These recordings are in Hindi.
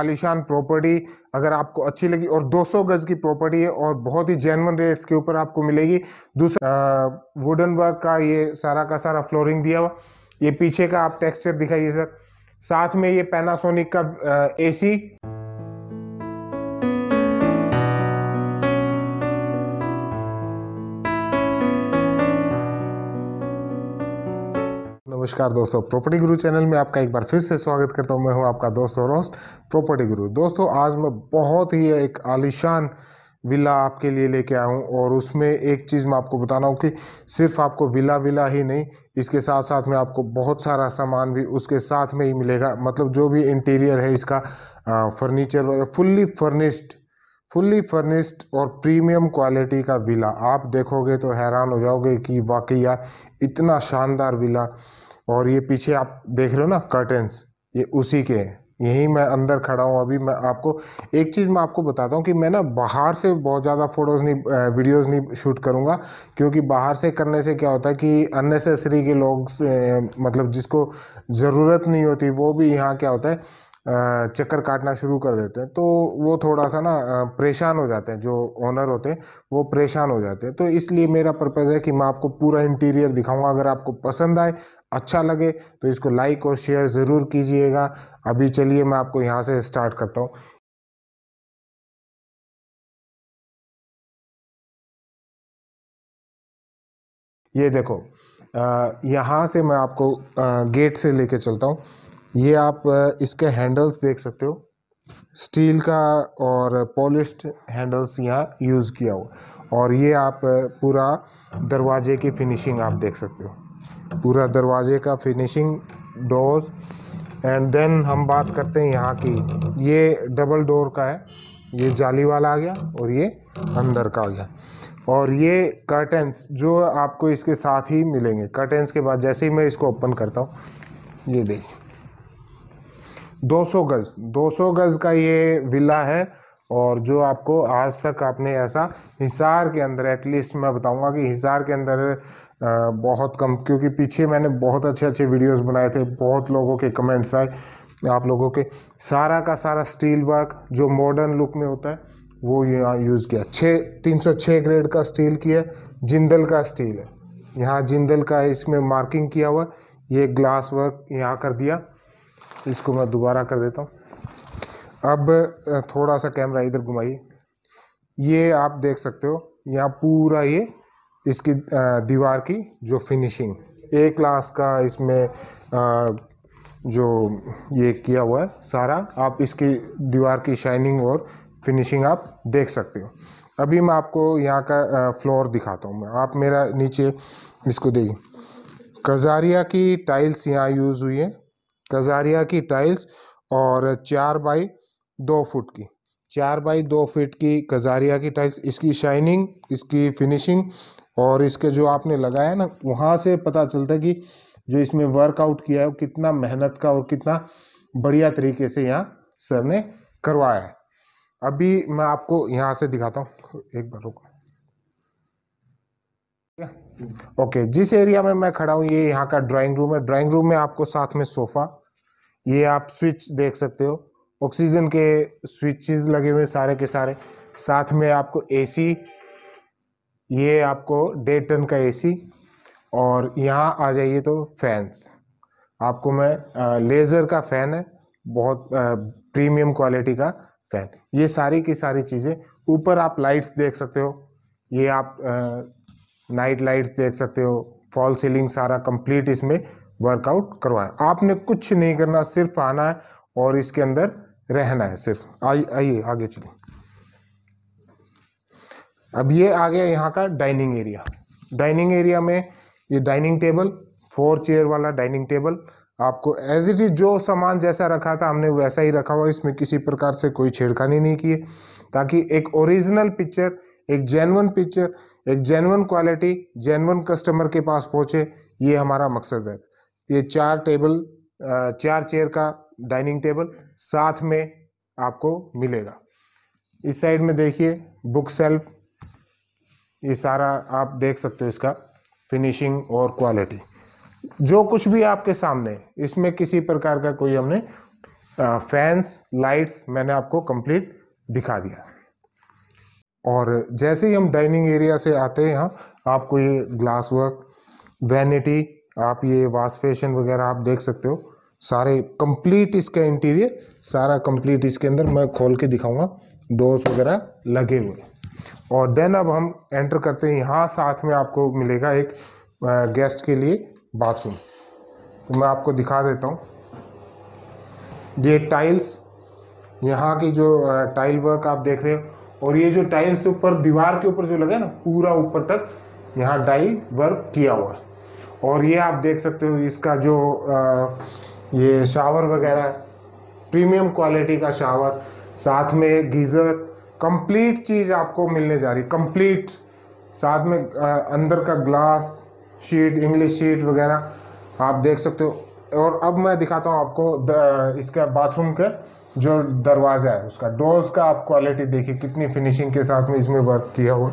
आलिशान प्रॉपर्टी अगर आपको अच्छी लगी और 200 गज की प्रॉपर्टी है और बहुत ही जेनवन रेट्स के ऊपर आपको मिलेगी दूसरा वुडन वर्क का ये सारा का सारा फ्लोरिंग दिया हुआ ये पीछे का आप टेक्सचर दिखाइए सर साथ में ये पैनासोनिक का ए सी नमस्कार दोस्तों प्रॉपर्टी गुरु चैनल में आपका एक बार फिर से स्वागत करता हूं मैं हूं आपका दोस्त और होस्ट प्रॉपर्टी गुरु दोस्तों आज मैं बहुत ही एक आलिशान विला आपके लिए लेके आया हूं और उसमें एक चीज़ मैं आपको बताना हूं कि सिर्फ आपको विला विला ही नहीं इसके साथ साथ में आपको बहुत सारा सामान भी उसके साथ में ही मिलेगा मतलब जो भी इंटीरियर है इसका फर्नीचर वगैरह फुल्ली फर्निश्ड फुल्ली फर्निश्ड और प्रीमियम क्वालिटी का विला आप देखोगे तो हैरान हो जाओगे कि वाकई यार इतना शानदार विला और ये पीछे आप देख रहे हो ना कर्टन्स ये उसी के हैं यहीं मैं अंदर खड़ा हूँ अभी मैं आपको एक चीज़ मैं आपको बताता हूँ कि मैं ना बाहर से बहुत ज़्यादा फ़ोटोज़ नहीं वीडियोस नहीं शूट करूँगा क्योंकि बाहर से करने से क्या होता है कि अननेसेसरी के लोग मतलब जिसको ज़रूरत नहीं होती वो भी यहाँ क्या होता है चक्कर काटना शुरू कर देते हैं तो वो थोड़ा सा ना परेशान हो जाते हैं जो ओनर होते हैं वो परेशान हो जाते हैं तो इसलिए मेरा पर्पज़ है कि मैं आपको पूरा इंटीरियर दिखाऊंगा अगर आपको पसंद आए अच्छा लगे तो इसको लाइक और शेयर ज़रूर कीजिएगा अभी चलिए मैं आपको यहाँ से स्टार्ट करता हूँ ये देखो यहाँ से मैं आपको गेट से लेके चलता हूँ ये आप इसके हैंडल्स देख सकते हो स्टील का और पॉलिश हैंडल्स यहाँ यूज़ किया हुआ और ये आप पूरा दरवाजे की फिनिशिंग आप देख सकते हो पूरा दरवाजे का फिनिशिंग डोर्स एंड देन हम बात करते हैं यहाँ की ये डबल डोर का है ये जाली वाला आ गया और ये अंदर का आ गया और ये कर्टेंस जो आपको इसके साथ ही मिलेंगे कर्टेंस के बाद जैसे ही मैं इसको ओपन करता हूँ ये देखिए 200 गज़ 200 गज़ का ये विला है और जो आपको आज तक आपने ऐसा हिसार के अंदर एटलीस्ट मैं बताऊंगा कि हिसार के अंदर बहुत कम क्योंकि पीछे मैंने बहुत अच्छे अच्छे वीडियोस बनाए थे बहुत लोगों के कमेंट्स आए आप लोगों के सारा का सारा स्टील वर्क जो मॉडर्न लुक में होता है वो यहाँ यूज़ किया छः तीन सौ छः ग्रेड का स्टील की है जिंदल का स्टील है यहाँ जिंदल का इसमें मार्किंग किया हुआ ये ग्लास वर्क यहाँ कर दिया इसको मैं दोबारा कर देता हूँ अब थोड़ा सा कैमरा इधर घुमाइए ये आप देख सकते हो यहाँ पूरा ये इसकी दीवार की जो फिनिशिंग ए क्लास का इसमें जो ये किया हुआ है सारा आप इसकी दीवार की शाइनिंग और फिनिशिंग आप देख सकते हो अभी मैं आपको यहाँ का फ्लोर दिखाता हूँ मैं आप मेरा नीचे इसको देखिए कजारिया की टाइल्स यहाँ यूज़ हुई है कजारिया की टाइल्स और चार बाई दो फुट की चार बाई दो फिट की कजारिया की टाइल्स इसकी शाइनिंग इसकी फिनिशिंग और इसके जो आपने लगाया ना वहाँ से पता चलता है कि जो इसमें वर्कआउट किया है वो कितना मेहनत का और कितना बढ़िया तरीके से यहाँ सर ने करवाया है अभी मैं आपको यहाँ से दिखाता हूँ एक बार रुको ओके जिस एरिया में मैं खड़ा हूँ ये यहाँ का ड्राइंग रूम है ड्राइंग रूम में आपको साथ में सोफ़ा ये आप स्विच देख सकते हो ऑक्सीजन के स्विचेस लगे हुए सारे के सारे साथ में आपको एसी ये आपको डेढ़ टन का एसी और यहाँ आ जाइए तो फैंस आपको मैं लेज़र का फ़ैन है बहुत प्रीमियम क्वालिटी का फ़ैन ये सारी की सारी चीज़ें ऊपर आप लाइट्स देख सकते हो ये आप नाइट लाइट्स देख सकते हो फॉल सीलिंग सारा कंप्लीट इसमें वर्कआउट करवाया आपने कुछ नहीं करना सिर्फ आना है और इसके अंदर रहना है सिर्फ आइए आइए आगे चलिए अब ये आ गया यहाँ का डाइनिंग एरिया डाइनिंग एरिया में ये डाइनिंग टेबल फोर चेयर वाला डाइनिंग टेबल आपको एज इट इज़ जो सामान जैसा रखा था हमने वैसा ही रखा हुआ इसमें किसी प्रकार से कोई छेड़खानी नहीं की है ताकि एक ओरिजिनल पिक्चर एक जेनवन पिक्चर एक जेनवन क्वालिटी जेनवन कस्टमर के पास पहुँचे ये हमारा मकसद है ये चार टेबल चार चेयर का डाइनिंग टेबल साथ में आपको मिलेगा इस साइड में देखिए बुक सेल्फ ये सारा आप देख सकते हो इसका फिनिशिंग और क्वालिटी जो कुछ भी आपके सामने इसमें किसी प्रकार का कोई हमने फैंस लाइट्स मैंने आपको कंप्लीट दिखा दिया और जैसे ही हम डाइनिंग एरिया से आते हैं यहाँ आपको ये ग्लास वर्क वैनिटी आप ये वाश फेशन वगैरह आप देख सकते हो सारे कंप्लीट इसका इंटीरियर सारा कंप्लीट इसके अंदर मैं खोल के दिखाऊंगा डोर्स वगैरह लगे हुए और देन अब हम एंटर करते हैं यहाँ साथ में आपको मिलेगा एक गेस्ट के लिए बाथरूम तो मैं आपको दिखा देता हूँ ये टाइल्स यहाँ की जो टाइल वर्क आप देख रहे हो और ये जो टाइल्स ऊपर दीवार के ऊपर जो लगा ना पूरा ऊपर तक यहाँ टाइल वर्क किया हुआ है और ये आप देख सकते हो इसका जो आ, ये शावर वगैरह प्रीमियम क्वालिटी का शावर साथ में गीज़र कंप्लीट चीज़ आपको मिलने जा रही कंप्लीट साथ में अंदर का ग्लास शीट इंग्लिश शीट वगैरह आप देख सकते हो और अब मैं दिखाता हूँ आपको इसका बाथरूम के जो दरवाज़ा है उसका डोर्स का आप क्वालिटी देखिए कितनी फिनिशिंग के साथ में इसमें वर्क किया हुआ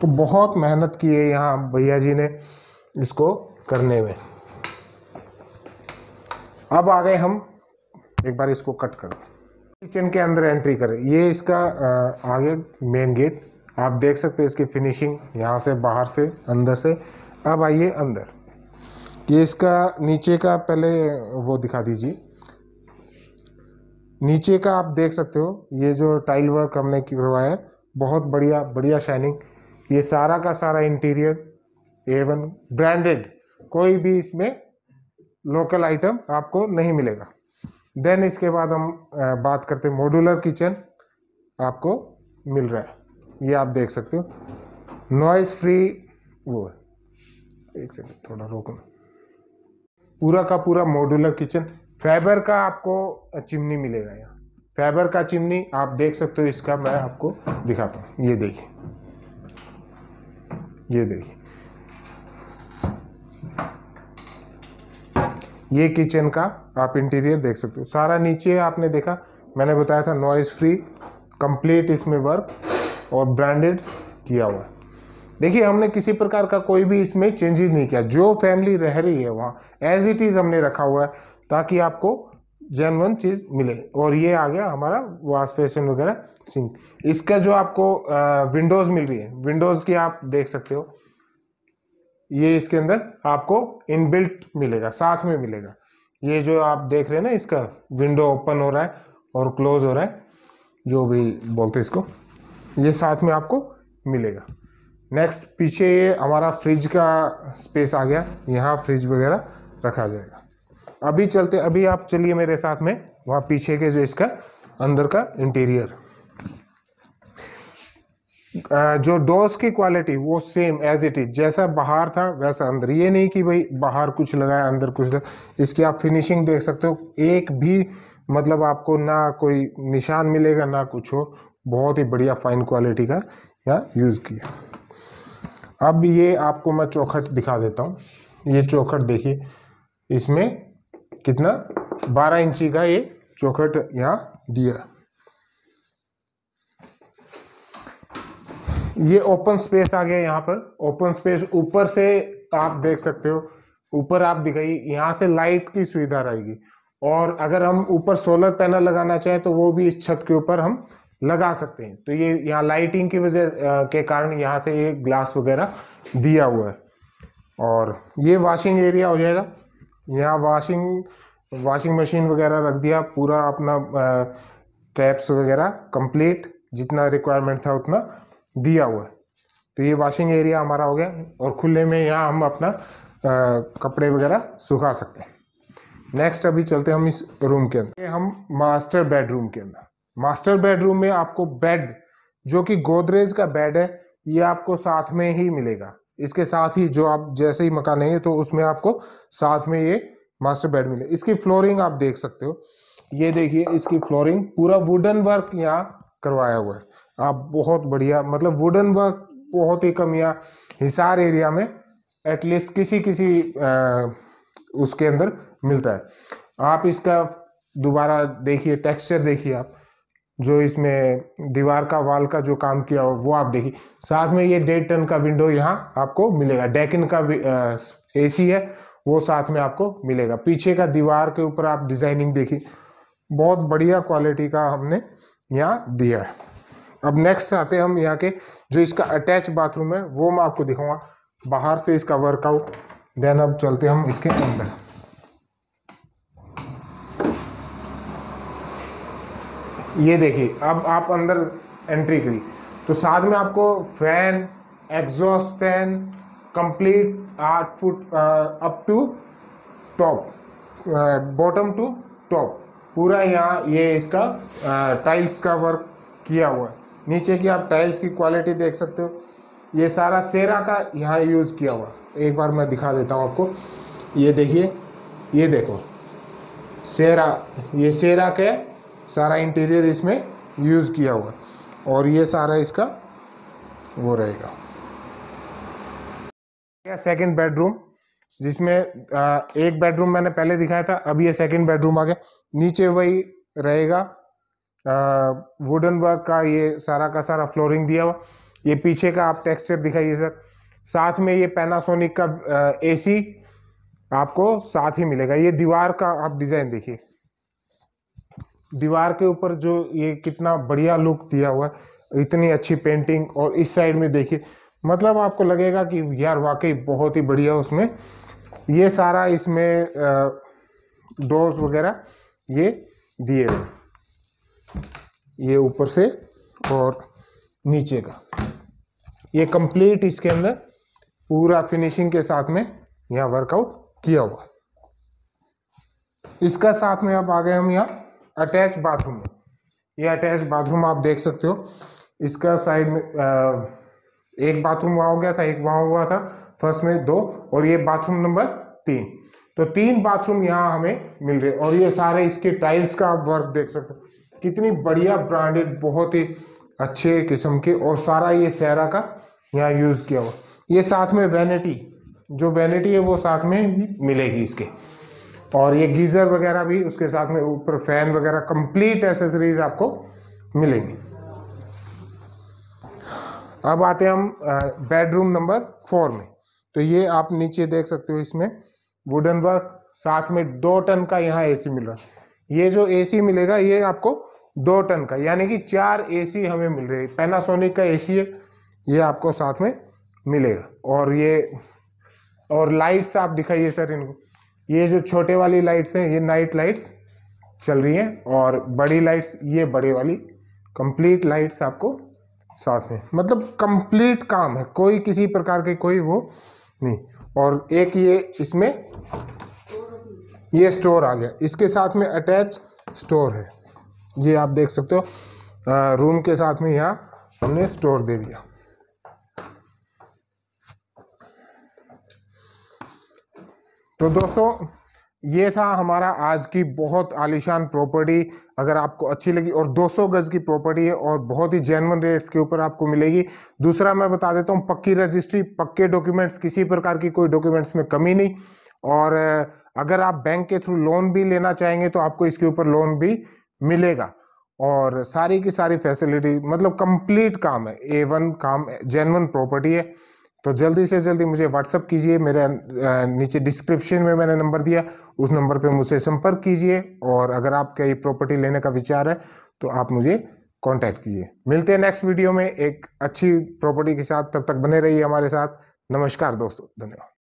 तो बहुत मेहनत की है यहाँ भैया जी ने इसको करने में अब आ गए हम एक बार इसको कट करें किचन के अंदर एंट्री करें ये इसका आगे मेन गेट आप देख सकते हो इसकी फिनिशिंग यहाँ से बाहर से अंदर से अब आइए अंदर ये इसका नीचे का पहले वो दिखा दीजिए नीचे का आप देख सकते हो ये जो टाइल वर्क हमने करवाया बहुत बढ़िया बढ़िया शाइनिंग ये सारा का सारा इंटीरियर एवन ब्रांडेड कोई भी इसमें लोकल आइटम आपको नहीं मिलेगा देन इसके बाद हम बात करते हैं मॉड्यूलर किचन आपको मिल रहा है ये आप देख सकते हो नॉइस फ्री वो है एक सेकेंड थोड़ा रोकना पूरा का पूरा मॉड्यूलर किचन फाइबर का आपको चिमनी मिलेगा यहाँ फाइबर का चिमनी आप देख सकते हो इसका मैं आपको दिखाता हूँ ये देखिए ये देखिए ये किचन का आप इंटीरियर देख सकते हो सारा नीचे आपने देखा मैंने बताया था नॉइज़ फ्री कंप्लीट इसमें वर्क और ब्रांडेड किया हुआ देखिए हमने किसी प्रकार का कोई भी इसमें चेंजेस नहीं किया जो फैमिली रह रही है वहाँ एज इट इज़ हमने रखा हुआ है ताकि आपको जेनवन चीज़ मिले और ये आ गया हमारा वॉश बेसिन वगैरह सिंह इसका जो आपको विंडोज़ मिल रही है विंडोज़ की आप देख सकते हो ये इसके अंदर आपको इनबिल्ट मिलेगा साथ में मिलेगा ये जो आप देख रहे हैं ना इसका विंडो ओपन हो रहा है और क्लोज हो रहा है जो भी बोलते इसको ये साथ में आपको मिलेगा नेक्स्ट पीछे ये हमारा फ्रिज का स्पेस आ गया यहाँ फ्रिज वगैरह रखा जाएगा अभी चलते अभी आप चलिए मेरे साथ में वहाँ पीछे के जो इसका अंदर का इंटीरियर जो डोज की क्वालिटी वो सेम एज इट इज जैसा बाहर था वैसा अंदर ये नहीं कि भाई बाहर कुछ लगाया अंदर कुछ लगा इसकी आप फिनिशिंग देख सकते हो एक भी मतलब आपको ना कोई निशान मिलेगा ना कुछ हो बहुत ही बढ़िया फाइन क्वालिटी का यहाँ यूज़ किया अब ये आपको मैं चौखट दिखा देता हूँ ये चौखट देखिए इसमें कितना बारह इंची का ये चौखट यहाँ दिया ये ओपन स्पेस आ गया यहाँ पर ओपन स्पेस ऊपर से आप देख सकते हो ऊपर आप दिखाई यहाँ से लाइट की सुविधा रहेगी और अगर हम ऊपर सोलर पैनल लगाना चाहें तो वो भी इस छत के ऊपर हम लगा सकते हैं तो ये यहाँ लाइटिंग की वजह के कारण यहाँ से ये ग्लास वगैरह दिया हुआ है और ये वॉशिंग एरिया हो जाएगा यहाँ वॉशिंग वॉशिंग मशीन वगैरह रख दिया पूरा अपना टैप्स वगैरह कंप्लीट जितना रिक्वायरमेंट था उतना दिया हुआ है तो ये वॉशिंग एरिया हमारा हो गया और खुले में यहाँ हम अपना आ, कपड़े वगैरह सुखा सकते हैं नेक्स्ट अभी चलते हैं हम इस रूम के अंदर हम मास्टर बेडरूम के अंदर मास्टर बेडरूम में आपको बेड जो कि गोदरेज का बेड है ये आपको साथ में ही मिलेगा इसके साथ ही जो आप जैसे ही मकान लेंगे तो उसमें आपको साथ में ये मास्टर बेड मिले इसकी फ्लोरिंग आप देख सकते हो ये देखिए इसकी फ्लोरिंग पूरा वुडन वर्क यहाँ करवाया हुआ है आप बहुत बढ़िया मतलब वुडन वर्क बहुत ही कम या हिसार एरिया में एटलीस्ट किसी किसी आ, उसके अंदर मिलता है आप इसका दोबारा देखिए टेक्सचर देखिए आप जो इसमें दीवार का वाल का जो काम किया हो वो आप देखिए साथ में ये डेढ़ टन का विंडो यहाँ आपको मिलेगा डेकिन का ए सी है वो साथ में आपको मिलेगा पीछे का दीवार के ऊपर आप डिजाइनिंग देखिए बहुत बढ़िया क्वालिटी का हमने यहाँ दिया है अब नेक्स्ट आते हैं हम यहाँ के जो इसका अटैच बाथरूम है वो मैं आपको दिखाऊंगा बाहर से इसका वर्कआउट देन अब चलते हम इसके अंदर ये देखिए अब आप अंदर एंट्री करी तो साथ में आपको फैन एग्जॉस्ट फैन कंप्लीट आठ foot up to top bottom to top पूरा यहाँ ये इसका टाइल्स uh, का वर्क किया हुआ है नीचे की आप टाइल्स की क्वालिटी देख सकते हो ये सारा सेरा का यहाँ यूज़ किया हुआ एक बार मैं दिखा देता हूँ आपको ये देखिए ये देखो सेरा ये सेरा का सारा इंटीरियर इसमें यूज़ किया हुआ और ये सारा इसका वो रहेगा सेकेंड बेडरूम जिसमें एक बेडरूम मैंने पहले दिखाया था अब ये सेकेंड बेडरूम आ गया नीचे वही रहेगा वुडन वर्क का ये सारा का सारा फ्लोरिंग दिया हुआ ये पीछे का आप टेक्सचर दिखाइए सर साथ में ये पैनासोनिक का एसी आपको साथ ही मिलेगा ये दीवार का आप डिज़ाइन देखिए दीवार के ऊपर जो ये कितना बढ़िया लुक दिया हुआ है इतनी अच्छी पेंटिंग और इस साइड में देखिए मतलब आपको लगेगा कि यार वाकई बहुत ही बढ़िया उसमें ये सारा इसमें डोर्स वगैरह ये दिए हुए ये ऊपर से और नीचे का ये कंप्लीट इसके अंदर पूरा फिनिशिंग के साथ में यह वर्कआउट किया हुआ इसका साथ में अब आ गए हम यहाँ अटैच बाथरूम ये अटैच बाथरूम आप देख सकते हो इसका साइड में एक बाथरूम वहाँ हो गया था एक वहाँ हुआ था फर्स्ट में दो और ये बाथरूम नंबर तीन तो तीन बाथरूम यहाँ हमें मिल रहे और ये सारे इसके टाइल्स का आप वर्क देख सकते हो कितनी बढ़िया ब्रांडेड बहुत ही अच्छे किस्म के और सारा ये सहरा का यहाँ यूज़ किया हुआ ये साथ में वैनिटी जो वैनिटी है वो साथ में मिलेगी इसके और ये गीज़र वगैरह भी उसके साथ में ऊपर फैन वगैरह कंप्लीट एसेसरीज आपको मिलेंगी अब आते हैं हम बेडरूम नंबर फोर में तो ये आप नीचे देख सकते हो इसमें वुडन वर्क साथ में दो टन का यहाँ एसी मिल रहा है ये जो एसी मिलेगा ये आपको दो टन का यानी कि चार एसी हमें मिल रही है पैनासोनिक का एसी है ये आपको साथ में मिलेगा और ये और लाइट्स आप दिखाइए सर इनको ये जो छोटे वाली लाइट्स हैं ये नाइट लाइट्स चल रही हैं और बड़ी लाइट्स ये बड़े वाली कंप्लीट लाइट्स आपको साथ में मतलब कंप्लीट काम है कोई किसी प्रकार के कोई वो नहीं और एक ये इसमें ये स्टोर आ गया इसके साथ में अटैच स्टोर है ये आप देख सकते हो रूम के साथ में यहाँ हमने स्टोर दे दिया तो दोस्तों ये था हमारा आज की बहुत आलिशान प्रॉपर्टी अगर आपको अच्छी लगी और 200 गज की प्रॉपर्टी है और बहुत ही जेनवन रेट्स के ऊपर आपको मिलेगी दूसरा मैं बता देता हूँ पक्की रजिस्ट्री पक्के डॉक्यूमेंट्स किसी प्रकार की कोई डॉक्यूमेंट्स में कमी नहीं और अगर आप बैंक के थ्रू लोन भी लेना चाहेंगे तो आपको इसके ऊपर लोन भी मिलेगा और सारी की सारी फैसिलिटी मतलब कंप्लीट काम है ए वन काम जेनवन प्रॉपर्टी है तो जल्दी से जल्दी मुझे व्हाट्सअप कीजिए मेरे नीचे डिस्क्रिप्शन में मैंने नंबर दिया उस नंबर पे मुझसे संपर्क कीजिए और अगर आपका ये प्रॉपर्टी लेने का विचार है तो आप मुझे कांटेक्ट कीजिए मिलते हैं नेक्स्ट वीडियो में एक अच्छी प्रॉपर्टी के साथ तब तक बने रहिए हमारे साथ नमस्कार दोस्तों धन्यवाद